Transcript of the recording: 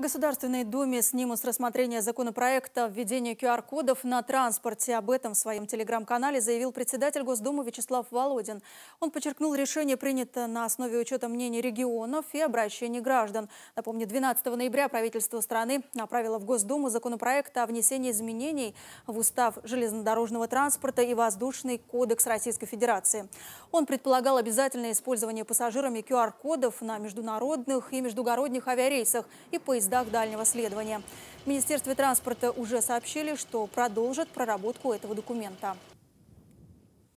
В Государственной Думе снимут с рассмотрения законопроекта введения QR-кодов на транспорте. Об этом в своем телеграм-канале заявил председатель Госдумы Вячеслав Володин. Он подчеркнул, решение принято на основе учета мнений регионов и обращений граждан. Напомню, 12 ноября правительство страны направило в Госдуму законопроект о внесении изменений в Устав железнодорожного транспорта и Воздушный кодекс Российской Федерации. Он предполагал обязательное использование пассажирами QR-кодов на международных и междугородних авиарейсах и поездах поездах дальнего следования. В Министерстве транспорта уже сообщили, что продолжат проработку этого документа.